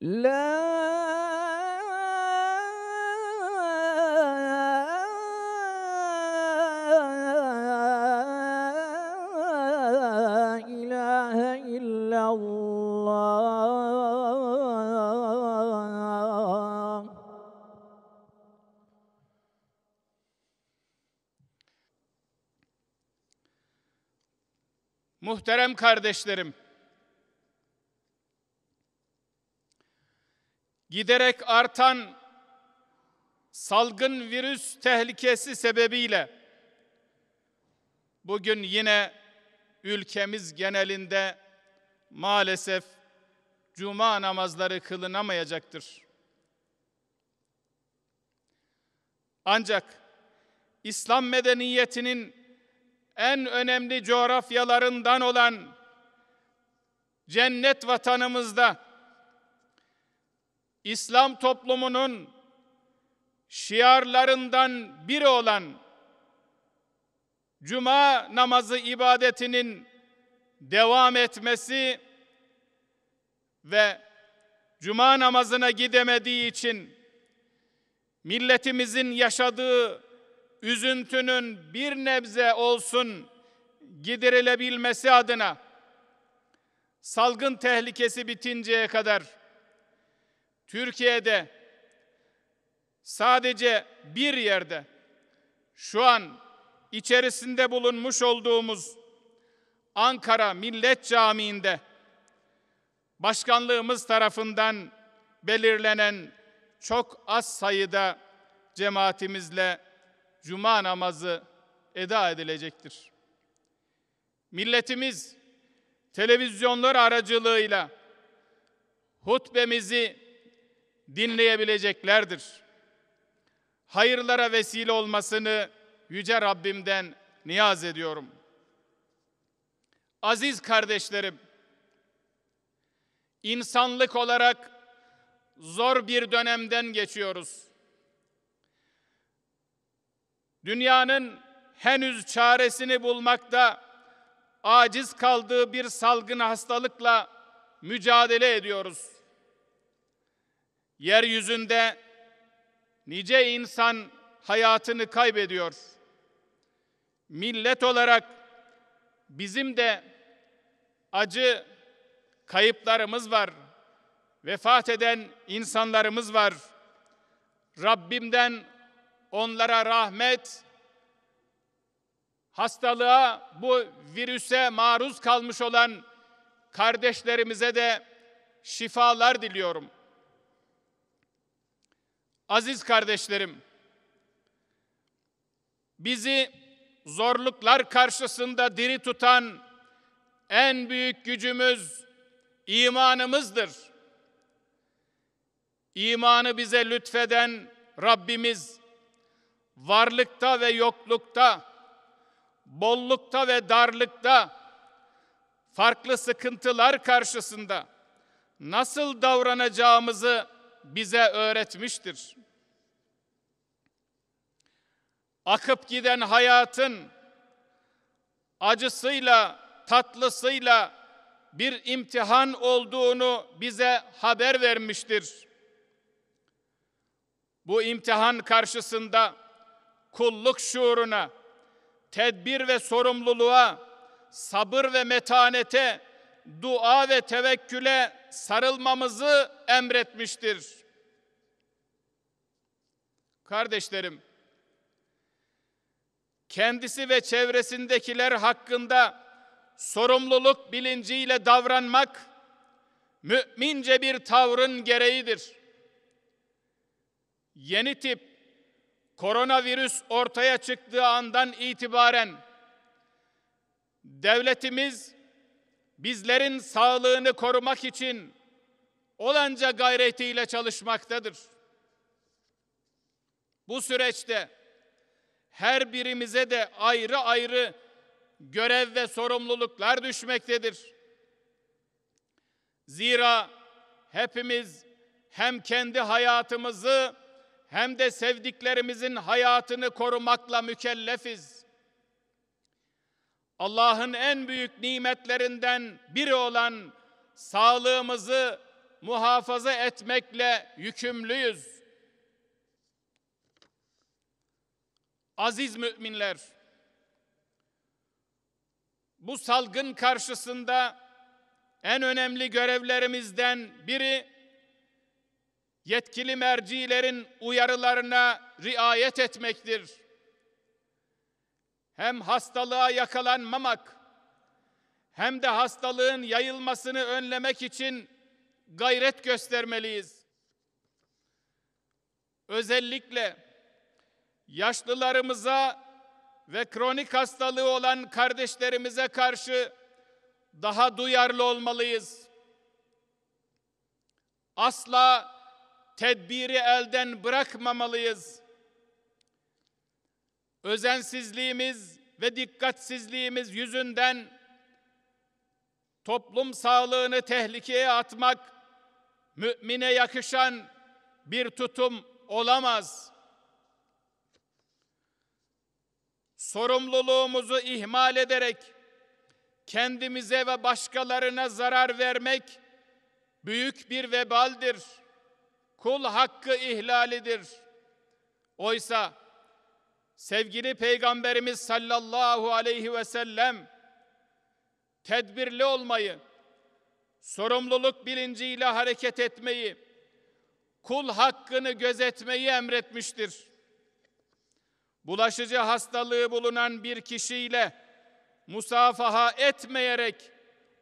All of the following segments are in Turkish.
La ilahe illallah Muhterem kardeşlerim giderek artan salgın virüs tehlikesi sebebiyle bugün yine ülkemiz genelinde maalesef cuma namazları kılınamayacaktır. Ancak İslam medeniyetinin en önemli coğrafyalarından olan cennet vatanımızda İslam toplumunun şiarlarından biri olan cuma namazı ibadetinin devam etmesi ve cuma namazına gidemediği için milletimizin yaşadığı üzüntünün bir nebze olsun giderilebilmesi adına salgın tehlikesi bitinceye kadar Türkiye'de sadece bir yerde şu an içerisinde bulunmuş olduğumuz Ankara Millet Camii'nde başkanlığımız tarafından belirlenen çok az sayıda cemaatimizle cuma namazı eda edilecektir. Milletimiz televizyonlar aracılığıyla hutbemizi dinleyebileceklerdir. Hayırlara vesile olmasını yüce Rabbimden niyaz ediyorum. Aziz kardeşlerim, insanlık olarak zor bir dönemden geçiyoruz. Dünyanın henüz çaresini bulmakta aciz kaldığı bir salgın hastalıkla mücadele ediyoruz. Yeryüzünde nice insan hayatını kaybediyor. Millet olarak bizim de acı kayıplarımız var. Vefat eden insanlarımız var. Rabbimden onlara rahmet, hastalığa, bu virüse maruz kalmış olan kardeşlerimize de şifalar diliyorum. Aziz kardeşlerim, bizi zorluklar karşısında diri tutan en büyük gücümüz imanımızdır. İmanı bize lütfeden Rabbimiz varlıkta ve yoklukta, bollukta ve darlıkta, farklı sıkıntılar karşısında nasıl davranacağımızı bize öğretmiştir. Akıp giden hayatın acısıyla, tatlısıyla bir imtihan olduğunu bize haber vermiştir. Bu imtihan karşısında kulluk şuuruna, tedbir ve sorumluluğa, sabır ve metanete, dua ve tevekküle sarılmamızı emretmiştir. Kardeşlerim, kendisi ve çevresindekiler hakkında sorumluluk bilinciyle davranmak mümince bir tavrın gereğidir. Yeni tip koronavirüs ortaya çıktığı andan itibaren devletimiz bizlerin sağlığını korumak için olanca gayretiyle çalışmaktadır. Bu süreçte her birimize de ayrı ayrı görev ve sorumluluklar düşmektedir. Zira hepimiz hem kendi hayatımızı hem de sevdiklerimizin hayatını korumakla mükellefiz. Allah'ın en büyük nimetlerinden biri olan sağlığımızı muhafaza etmekle yükümlüyüz. Aziz müminler, bu salgın karşısında en önemli görevlerimizden biri yetkili mercilerin uyarılarına riayet etmektir hem hastalığa yakalanmamak hem de hastalığın yayılmasını önlemek için gayret göstermeliyiz. Özellikle yaşlılarımıza ve kronik hastalığı olan kardeşlerimize karşı daha duyarlı olmalıyız. Asla tedbiri elden bırakmamalıyız özensizliğimiz ve dikkatsizliğimiz yüzünden toplum sağlığını tehlikeye atmak mümine yakışan bir tutum olamaz. Sorumluluğumuzu ihmal ederek kendimize ve başkalarına zarar vermek büyük bir vebaldir. Kul hakkı ihlalidir. Oysa sevgili Peygamberimiz sallallahu aleyhi ve sellem tedbirli olmayı, sorumluluk bilinciyle hareket etmeyi, kul hakkını gözetmeyi emretmiştir. Bulaşıcı hastalığı bulunan bir kişiyle musafaha etmeyerek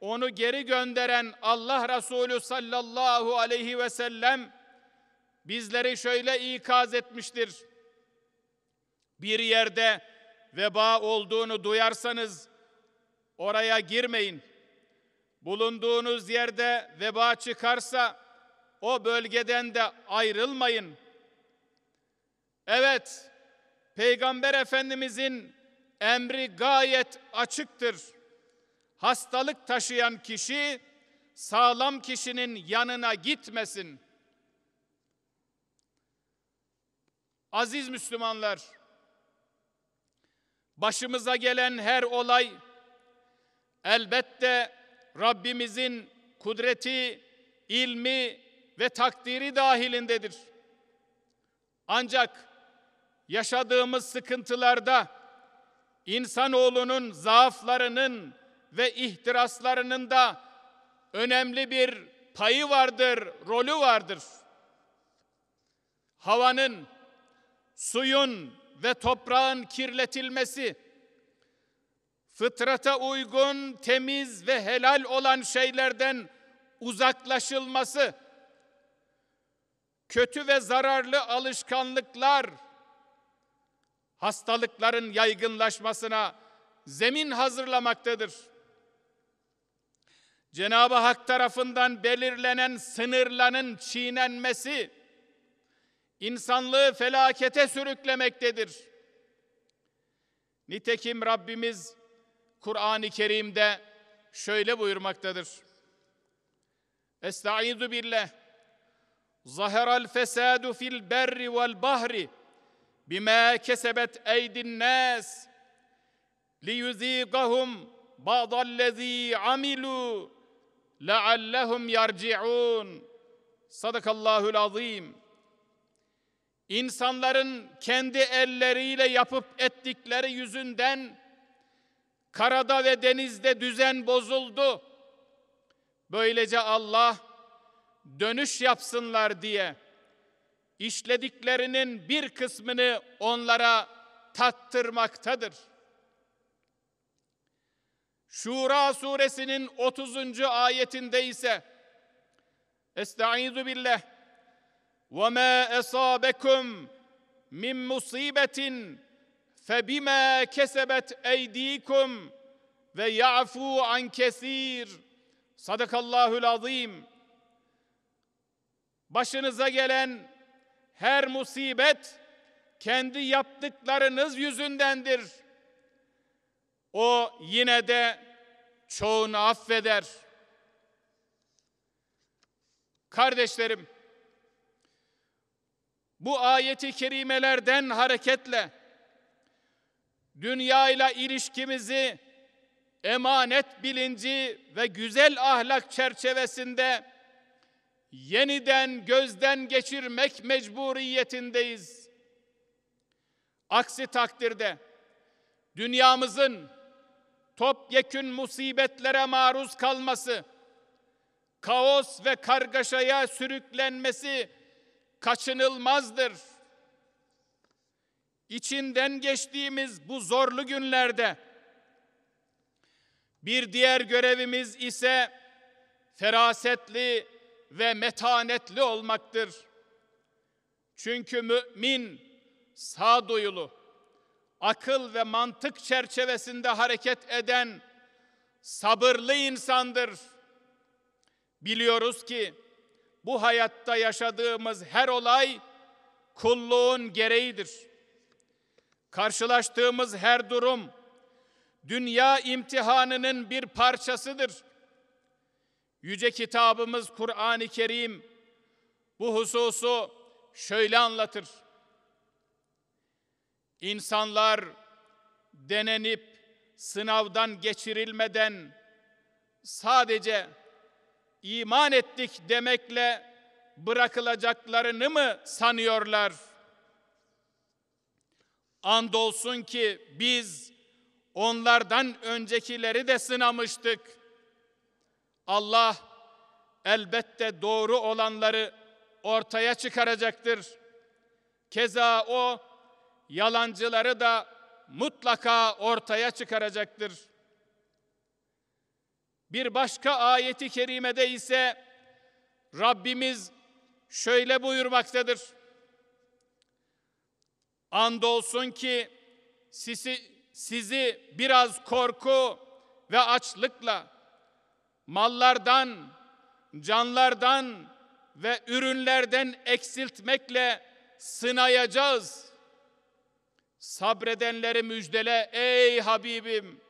onu geri gönderen Allah Resulü sallallahu aleyhi ve sellem bizleri şöyle ikaz etmiştir bir yerde veba olduğunu duyarsanız oraya girmeyin. Bulunduğunuz yerde veba çıkarsa o bölgeden de ayrılmayın. Evet, Peygamber Efendimizin emri gayet açıktır. Hastalık taşıyan kişi sağlam kişinin yanına gitmesin. Aziz Müslümanlar, başımıza gelen her olay elbette Rabbimizin kudreti, ilmi ve takdiri dahilindedir. Ancak yaşadığımız sıkıntılarda insanoğlunun zaaflarının ve ihtiraslarının da önemli bir payı vardır, rolü vardır. Havanın, suyun, ve toprağın kirletilmesi, fıtrata uygun, temiz ve helal olan şeylerden uzaklaşılması, kötü ve zararlı alışkanlıklar, hastalıkların yaygınlaşmasına zemin hazırlamaktadır. Cenab-ı Hak tarafından belirlenen sınırların çiğnenmesi, insanlığı felakete sürüklemektedir. Nitekim Rabbimiz Kur'an-ı Kerim'de şöyle buyurmaktadır. Estaizu billah. Zaheral fesadu fil berri vel bahri bima kesebet eydin nas liyuzigahum ba'dallezî amilu leallehum yerci'un. Sadakallahul azim insanların kendi elleriyle yapıp ettikleri yüzünden karada ve denizde düzen bozuldu. Böylece Allah dönüş yapsınlar diye işlediklerinin bir kısmını onlara tattırmaktadır. Şura suresinin 30. ayetinde ise Estaizu billah وَمَا أَصَابَكُمْ مِنْ مُصِيبَةٍ فَبِمَا كَسَبَتْ اَيْد۪يكُمْ ve ya'fu an kesir. Sadakallahul Başınıza gelen her musibet kendi yaptıklarınız yüzündendir. O yine de çoğunu affeder. Kardeşlerim, bu ayeti kerimelerden hareketle dünyayla ilişkimizi emanet bilinci ve güzel ahlak çerçevesinde yeniden gözden geçirmek mecburiyetindeyiz. Aksi takdirde dünyamızın topyekün musibetlere maruz kalması, kaos ve kargaşaya sürüklenmesi kaçınılmazdır. İçinden geçtiğimiz bu zorlu günlerde bir diğer görevimiz ise ferasetli ve metanetli olmaktır. Çünkü mümin sağduyulu, akıl ve mantık çerçevesinde hareket eden sabırlı insandır. Biliyoruz ki bu hayatta yaşadığımız her olay kulluğun gereğidir. Karşılaştığımız her durum dünya imtihanının bir parçasıdır. Yüce kitabımız Kur'an-ı Kerim bu hususu şöyle anlatır. İnsanlar denenip sınavdan geçirilmeden sadece iman ettik demekle bırakılacaklarını mı sanıyorlar? Andolsun ki biz onlardan öncekileri de sınamıştık. Allah elbette doğru olanları ortaya çıkaracaktır. Keza o yalancıları da mutlaka ortaya çıkaracaktır. Bir başka ayeti kerimede ise Rabbimiz şöyle buyurmaktadır. Andolsun ki sizi, sizi biraz korku ve açlıkla mallardan, canlardan ve ürünlerden eksiltmekle sınayacağız. Sabredenleri müjdele ey Habibim.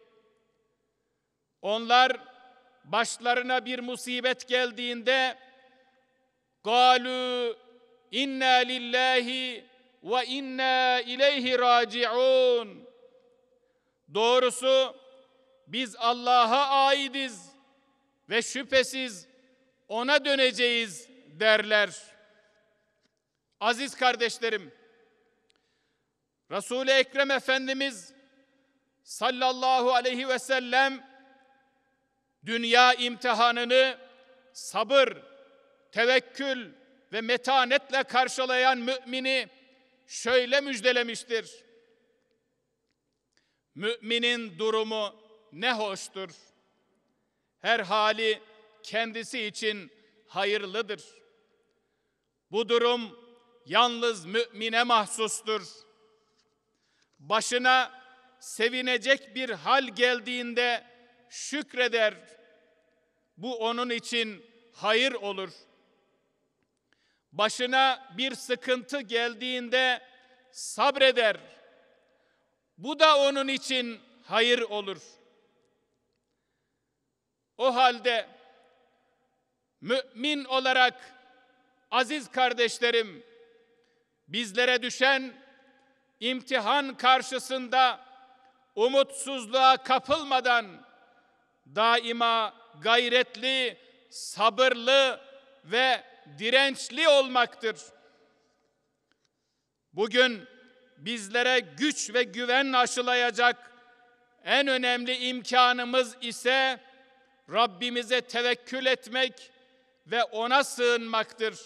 Onlar başlarına bir musibet geldiğinde galu inna lillahi ve inna ileyhi raciun Doğrusu biz Allah'a aidiz ve şüphesiz ona döneceğiz derler. Aziz kardeşlerim, Resul-i Ekrem Efendimiz sallallahu aleyhi ve sellem Dünya imtihanını sabır, tevekkül ve metanetle karşılayan mümini şöyle müjdelemiştir. Müminin durumu ne hoştur. Her hali kendisi için hayırlıdır. Bu durum yalnız mümine mahsustur. Başına sevinecek bir hal geldiğinde şükreder. Bu onun için hayır olur. Başına bir sıkıntı geldiğinde sabreder. Bu da onun için hayır olur. O halde mümin olarak aziz kardeşlerim bizlere düşen imtihan karşısında umutsuzluğa kapılmadan daima gayretli, sabırlı ve dirençli olmaktır. Bugün bizlere güç ve güven aşılayacak en önemli imkanımız ise Rabbimize tevekkül etmek ve ona sığınmaktır.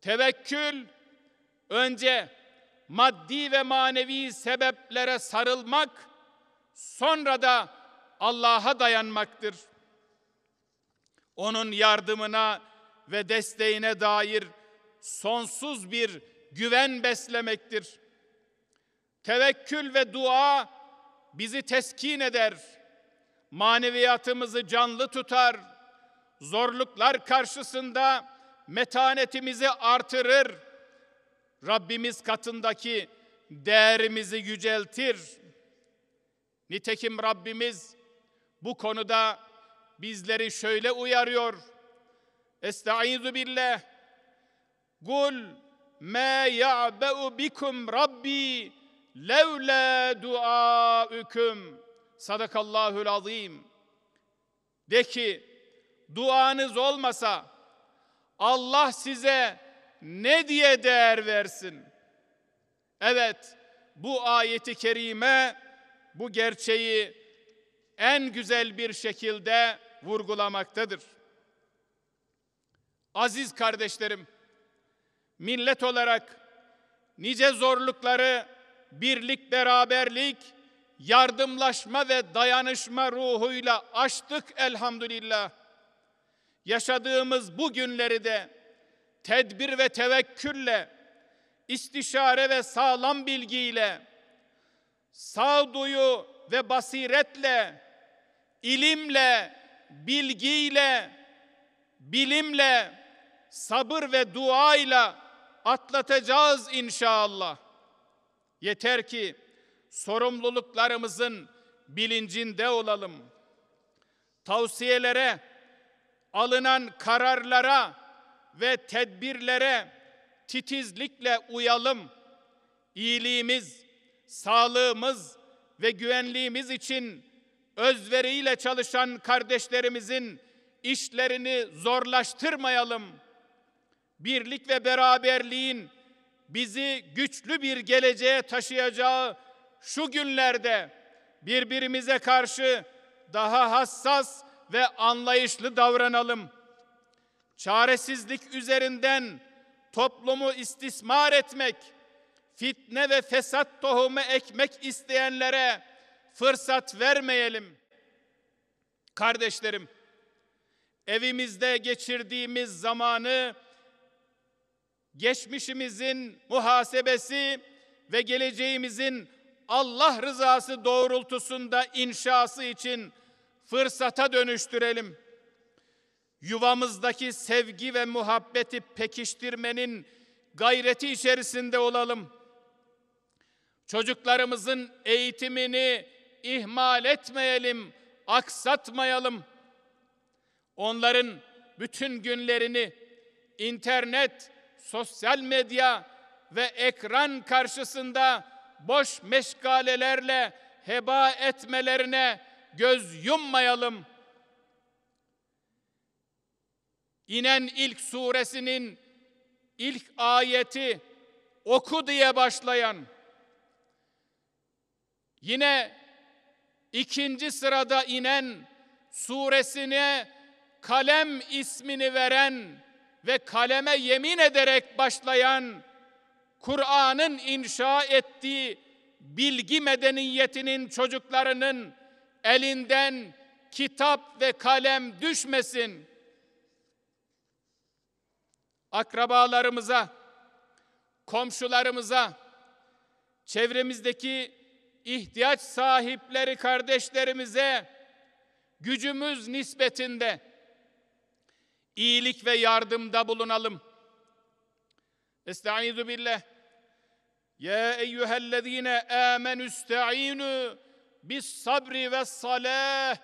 Tevekkül önce maddi ve manevi sebeplere sarılmak, sonra da Allah'a dayanmaktır. Onun yardımına ve desteğine dair sonsuz bir güven beslemektir. Tevekkül ve dua bizi teskin eder. Maneviyatımızı canlı tutar. Zorluklar karşısında metanetimizi artırır. Rabbimiz katındaki değerimizi yüceltir. Nitekim Rabbimiz bu konuda bizleri şöyle uyarıyor. Estaizu billah. Kul ma ya'be'u bikum rabbi levla duaukum. Sadakallahul azim. De ki duanız olmasa Allah size ne diye değer versin? Evet, bu ayeti kerime bu gerçeği en güzel bir şekilde vurgulamaktadır. Aziz kardeşlerim, millet olarak nice zorlukları birlik, beraberlik, yardımlaşma ve dayanışma ruhuyla aştık elhamdülillah. Yaşadığımız bu günleri de tedbir ve tevekkülle, istişare ve sağlam bilgiyle, sağduyu ve basiretle ilimle, bilgiyle, bilimle, sabır ve duayla atlatacağız inşallah. Yeter ki sorumluluklarımızın bilincinde olalım. Tavsiyelere, alınan kararlara ve tedbirlere titizlikle uyalım. İyiliğimiz, sağlığımız ve güvenliğimiz için özveriyle çalışan kardeşlerimizin işlerini zorlaştırmayalım. Birlik ve beraberliğin bizi güçlü bir geleceğe taşıyacağı şu günlerde birbirimize karşı daha hassas ve anlayışlı davranalım. Çaresizlik üzerinden toplumu istismar etmek, fitne ve fesat tohumu ekmek isteyenlere fırsat vermeyelim. Kardeşlerim, evimizde geçirdiğimiz zamanı geçmişimizin muhasebesi ve geleceğimizin Allah rızası doğrultusunda inşası için fırsata dönüştürelim. Yuvamızdaki sevgi ve muhabbeti pekiştirmenin gayreti içerisinde olalım. Çocuklarımızın eğitimini ihmal etmeyelim, aksatmayalım. Onların bütün günlerini internet, sosyal medya ve ekran karşısında boş meşgalelerle heba etmelerine göz yummayalım. İnen ilk suresinin ilk ayeti oku diye başlayan yine ikinci sırada inen suresine kalem ismini veren ve kaleme yemin ederek başlayan Kur'an'ın inşa ettiği bilgi medeniyetinin çocuklarının elinden kitap ve kalem düşmesin. Akrabalarımıza, komşularımıza, çevremizdeki ihtiyaç sahipleri kardeşlerimize gücümüz nispetinde iyilik ve yardımda bulunalım. Estaizu billah. Ya eyyühellezine amenü istainu bis sabri ve salah.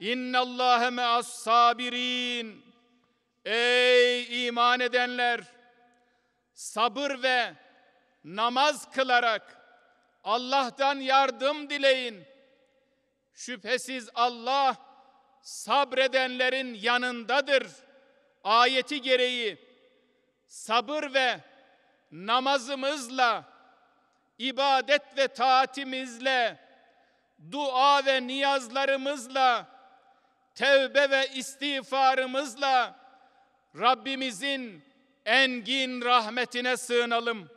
İnnallâhe me'as sabirin. Ey iman edenler! Sabır ve namaz kılarak Allah'tan yardım dileyin. Şüphesiz Allah sabredenlerin yanındadır. Ayeti gereği sabır ve namazımızla, ibadet ve taatimizle, dua ve niyazlarımızla, tevbe ve istiğfarımızla Rabbimizin engin rahmetine sığınalım.''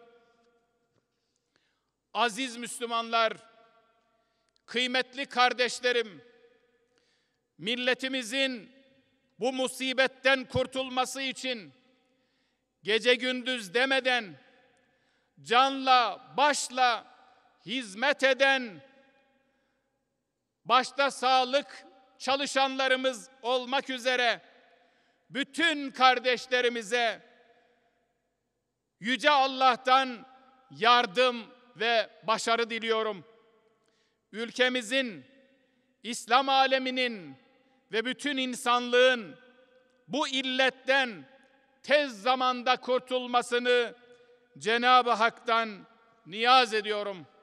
aziz Müslümanlar, kıymetli kardeşlerim, milletimizin bu musibetten kurtulması için gece gündüz demeden canla başla hizmet eden başta sağlık çalışanlarımız olmak üzere bütün kardeşlerimize yüce Allah'tan yardım ve başarı diliyorum. Ülkemizin, İslam aleminin ve bütün insanlığın bu illetten tez zamanda kurtulmasını Cenab-ı Hak'tan niyaz ediyorum.''